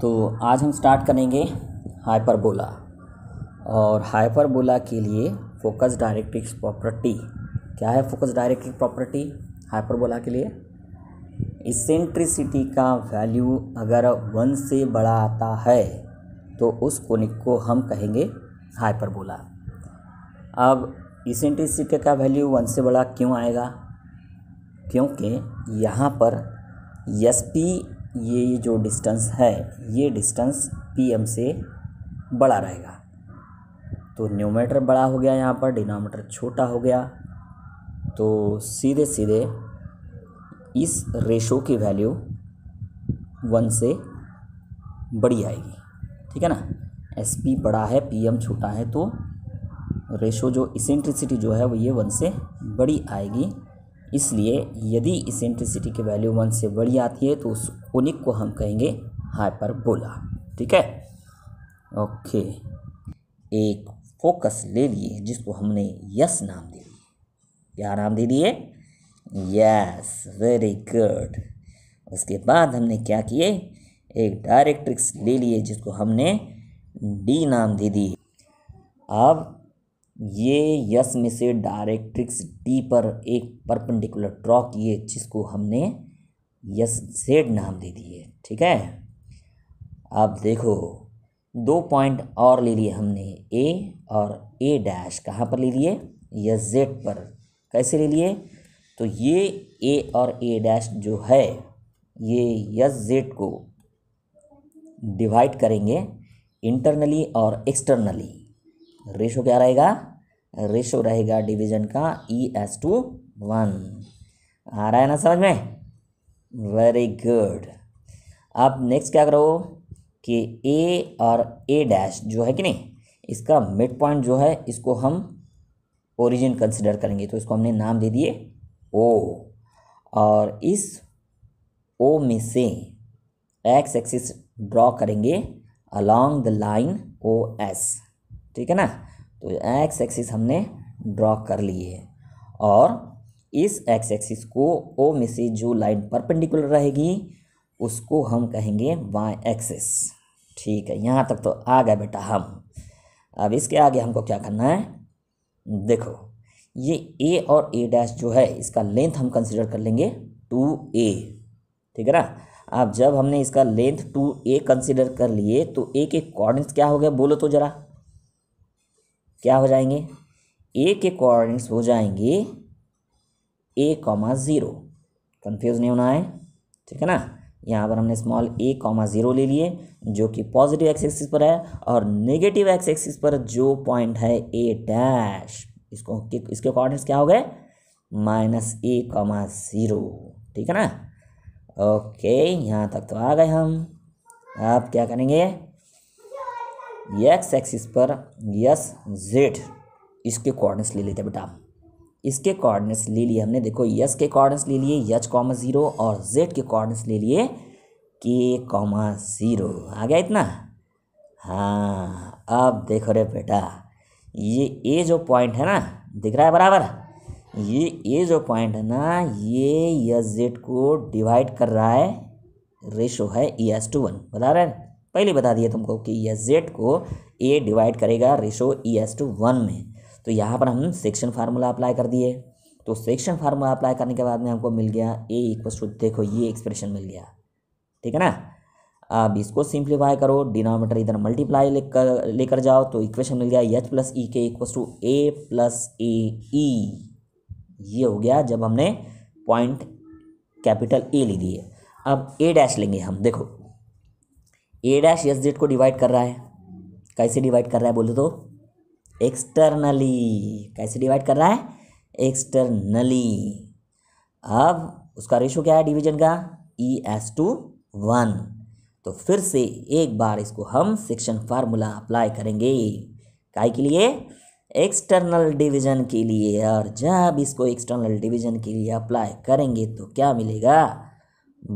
तो आज हम स्टार्ट करेंगे हाइपरबोला और हाइपरबोला के लिए फोकस डायरेक्ट्रिक्स प्रॉपर्टी क्या है फोकस डायरेक्ट्रिक्स प्रॉपर्टी हाइपरबोला के लिए इसेंट्रिसिटी का वैल्यू अगर वन से बड़ा आता है तो उस कोनिक को हम कहेंगे हाइपरबोला अब इसेंट्रिसिटी का वैल्यू वन से बड़ा क्यों आएगा क्योंकि यहाँ पर एस पी ये जो डिस्टेंस है ये डिस्टेंस पी एम से बड़ा रहेगा तो न्यूमेटर बड़ा हो गया यहाँ पर डिनोमीटर छोटा हो गया तो सीधे सीधे इस रेशो की वैल्यू वन से बड़ी आएगी ठीक है ना एस पी बड़ा है पी एम छोटा है तो रेशो जो इसेंट्रिसिटी जो है वो ये वन से बड़ी आएगी इसलिए यदि इसेंट्रिसिटी की वैल्यू वन से बड़ी आती है तो उस उन्हीं को हम कहेंगे हाइपरबोला ठीक है ओके एक फोकस ले लिए जिसको हमने यस नाम दे दिए क्या नाम दे दिए यस वेरी गुड उसके बाद हमने क्या किए एक डायरेक्ट्रिक्स ले लिए जिसको हमने डी नाम दे दिए अब ये यस में से डायरेक्ट्रिक्स डी पर एक परपेंडिकुलर ड्रॉ किए जिसको हमने यस जेड नाम दे दिए ठीक है अब देखो दो पॉइंट और ले लिए हमने ए और ए डैश कहाँ पर ले लिए यस जेड पर कैसे ले लिए तो ये ए और ए डैश जो है ये यस जेड को डिवाइड करेंगे इंटरनली और एक्सटर्नली रेशो क्या रहेगा रेशो रहेगा डिवीजन का ई एस टू वन आ रहा है ना समझ में वेरी गुड आप नेक्स्ट क्या करो कि ए और ए डैश जो है कि नहीं इसका मिड पॉइंट जो है इसको हम ओरिजिन कंसिडर करेंगे तो इसको हमने नाम दे दिए ओ और इस ओ में से एक्स एक्सिस ड्रॉ करेंगे along the line O S ठीक है ना तो एक्स एक्सिस हमने ड्रॉ कर लिए और इस एक्स एक्सिस को ओ में से जो लाइन परपेंडिकुलर रहेगी उसको हम कहेंगे वाई एक्सिस ठीक है यहाँ तक तो आ गए बेटा हम अब इसके आगे हमको क्या करना है देखो ये ए और ए डैश जो है इसका लेंथ हम कंसिडर कर लेंगे टू ए ठीक है ना अब जब हमने इसका लेंथ टू ए कंसिडर कर लिए तो ए के कॉर्डिनेट्स क्या हो गए बोलो तो ज़रा क्या हो जाएंगे ए के कॉर्डिनेट्स हो जाएंगे ए कॉमा ज़ीरो कन्फ्यूज़ नहीं होना है ठीक है ना यहाँ पर हमने स्मॉल ए कॉमा ज़ीरो ले लिए जो कि पॉजिटिव एक्स एक्सिस पर है और नेगेटिव एक्स एक्सिस पर जो पॉइंट है ए डैश इसको इसके कोऑर्डिनेट्स क्या हो गए माइनस ए कॉमा ज़ीरो ठीक है ना ओके यहाँ तक तो आ गए हम आप क्या करेंगे एक्स एक्सिस पर यस जेड इसके कोऑर्डिनेट्स ले लेते बेटा इसके कॉर्डिनेट्स ले लिए हमने देखो यस के कॉर्डिनेट्स ले लिए यच कॉमा ज़ीरो और जेड के कॉर्डिनेट्स ले लिए के कॉमा ज़ीरो आ गया इतना हाँ अब देखो रे बेटा ये ए जो पॉइंट है ना दिख रहा है बराबर ये ए जो पॉइंट है ना ये यस जेड को डिवाइड कर रहा है रेशो है ई एस टू वन बता रहे हैं पहले बता दिया तुमको कि यस जेड को ए डिवाइड करेगा ratio E is to one में तो यहाँ पर हम सेक्शन फार्मूला अप्लाई कर दिए तो सेक्शन फार्मूला अप्लाई करने के बाद में हमको मिल गया ए इक्वल टू देखो ये एक्सप्रेशन मिल गया ठीक है ना अब इसको सिंप्लीफाई करो डिनोमीटर इधर मल्टीप्लाई लेकर लेकर जाओ तो इक्वेशन मिल गया H plus E K equals to A plus A E ये हो गया जब हमने पॉइंट कैपिटल ए ले दी है अब ए डैश लेंगे हम देखो ए डैश एस जेड को डिवाइड कर रहा है कैसे डिवाइड कर रहा है बोले तो एक्सटर्नली कैसे डिवाइड कर रहा है एक्सटर्नली अब उसका रेशो क्या है डिवीजन का ई एस टू वन तो फिर से एक बार इसको हम सेक्शन फार्मूला अप्लाई करेंगे काय के लिए एक्सटर्नल डिवीजन के लिए और जब इसको एक्सटर्नल डिवीजन के लिए अप्लाई करेंगे तो क्या मिलेगा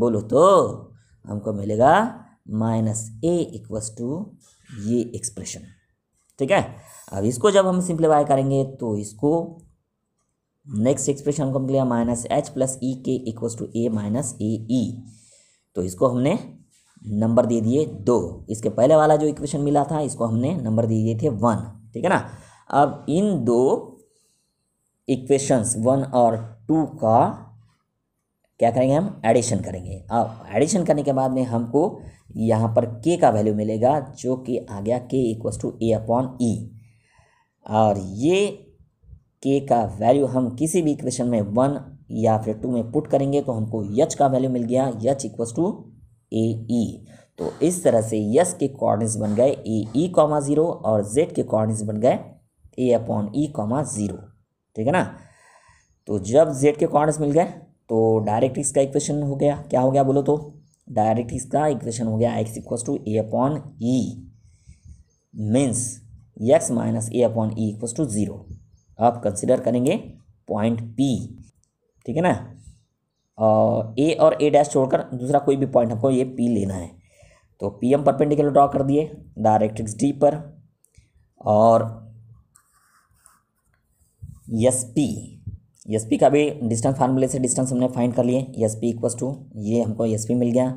बोलो तो हमको मिलेगा माइनस ए इक्वस टू ये एक्सप्रेशन ठीक है अब इसको जब हम सिंप्लीफाई करेंगे तो इसको नेक्स्ट एक्सप्रेशन को मिलेगा minus H plus E K equals to A minus A E तो इसको हमने नंबर दे दिए दो इसके पहले वाला जो इक्वेशन मिला था इसको हमने नंबर दे दिए थे वन ठीक है ना अब इन दो इक्वेशंस वन और टू का क्या करेंगे हम एडिशन करेंगे अब एडिशन करने के बाद में हमको यहाँ पर के का वैल्यू मिलेगा जो कि आ गया K equals to A upon E और ये के का वैल्यू हम किसी भी इक्वेशन में वन या फिर टू में पुट करेंगे तो हमको यच का वैल्यू मिल गया यच इक्वस टू ए ई तो इस तरह से यस के कॉर्डिनेट्स बन गए ए ई कॉमा ज़ीरो और जेड के कॉर्डिनेट्स बन गए A upon E comma zero ठीक है ना तो जब जेड के कॉर्डिनेट्स मिल गए तो डायरेक्ट इसका इक्वेशन हो गया क्या हो गया बोलो तो डायरेक्ट इसका इक्वेशन हो गया X equals to A upon E means X minus A upon E equals to zero आप कंसिडर करेंगे पॉइंट पी ठीक है ना ए और ए डैश छोड़कर दूसरा कोई भी पॉइंट हमको ये पी लेना है तो पी एम परपेंडिकुलर ड्रॉ कर दिए एक्स डी पर और एस पी एस पी का भी डिस्टेंस फार्मूले से डिस्टेंस हमने फाइंड कर लिए एस पी इक्वस टू ये हमको एस पी मिल गया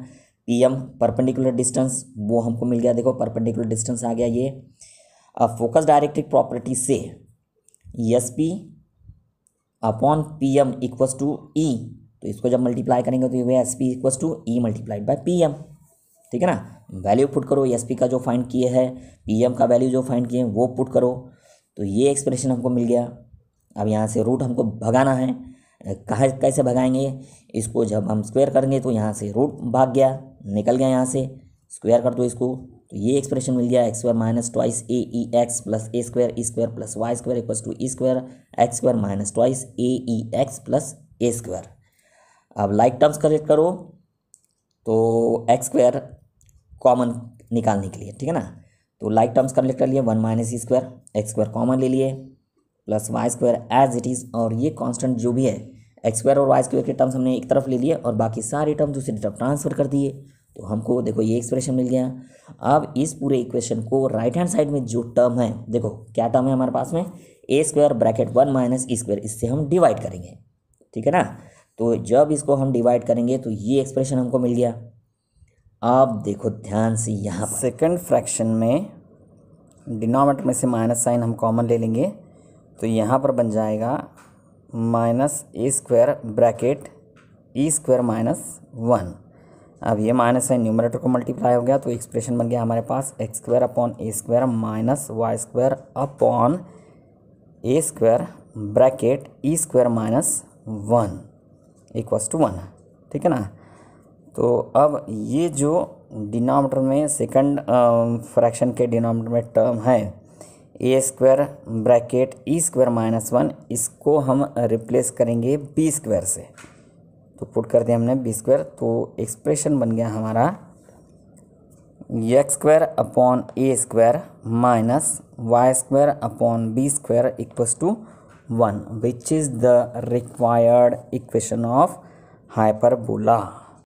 पी एम परपेंडिकुलर डिस्टेंस वो हमको मिल गया देखो परपेंडिकुलर डिस्टेंस आ गया ये अब फोकस डायरेक्ट्रिक प्रॉपर्टी से S P upon P M equals to E तो इसको जब मल्टीप्लाई करेंगे तो ये S P equals to E multiplied by P M ठीक है ना वैल्यू पुट करो एस पी का जो फाइंड किए है पी एम का वैल्यू जो फाइंड किए हैं वो पुट करो तो ये एक्सप्रेशन हमको मिल गया अब यहाँ से रूट हमको भगाना है कहा कैसे भगाएंगे इसको जब हम स्क्वायर करेंगे तो यहाँ से रूट भाग गया निकल गया यहाँ से स्क्वायर कर दो इसको तो ये एक्सप्रेशन मिल गया X square minus twice A E X plus A square E square plus Y square equals to E square X square minus twice A E X plus A square अब like terms collect करो तो x square common निकालने के लिए ठीक है ना तो लाइक टर्म्स कलेक्ट कर लिए one minus E square X square common ले लिए plus Y square as it is और ये कांस्टेंट जो भी है एक्स स्क्वायर और वाई स्क्वायर के टर्म्स हमने एक तरफ ले लिए और बाकी सारे टर्म दूसरी तरफ ट्रांसफर कर दिए तो हमको देखो ये एक्सप्रेशन मिल गया अब इस पूरे इक्वेशन को राइट हैंड साइड में जो टर्म है देखो क्या टर्म है हमारे पास में A square bracket one minus E square इससे हम डिवाइड करेंगे ठीक है ना तो जब इसको हम डिवाइड करेंगे तो ये एक्सप्रेशन हमको मिल गया अब देखो ध्यान से यहाँ सेकंड फ्रैक्शन में डिनोमेटर में से माइनस साइन हम कॉमन ले लेंगे तो यहाँ पर बन जाएगा minus A square bracket E square minus one अब ये माइनस है न्यूमरेटर को मल्टीप्लाई हो गया तो एक्सप्रेशन बन गया हमारे पास X square upon A square minus Y square upon A square bracket E square minus one equals to one ठीक है ना तो अब ये जो डिनोमीटर में सेकंड फ्रैक्शन के डिनोमीटर में टर्म है A square bracket E square minus one इसको हम रिप्लेस करेंगे बी स्क्वायर से तो पुट कर दिया हमने बी स्क्वायर तो एक्सप्रेशन बन गया हमारा X square upon A square minus Y square upon B square equals to one which is the required equation of hyperbola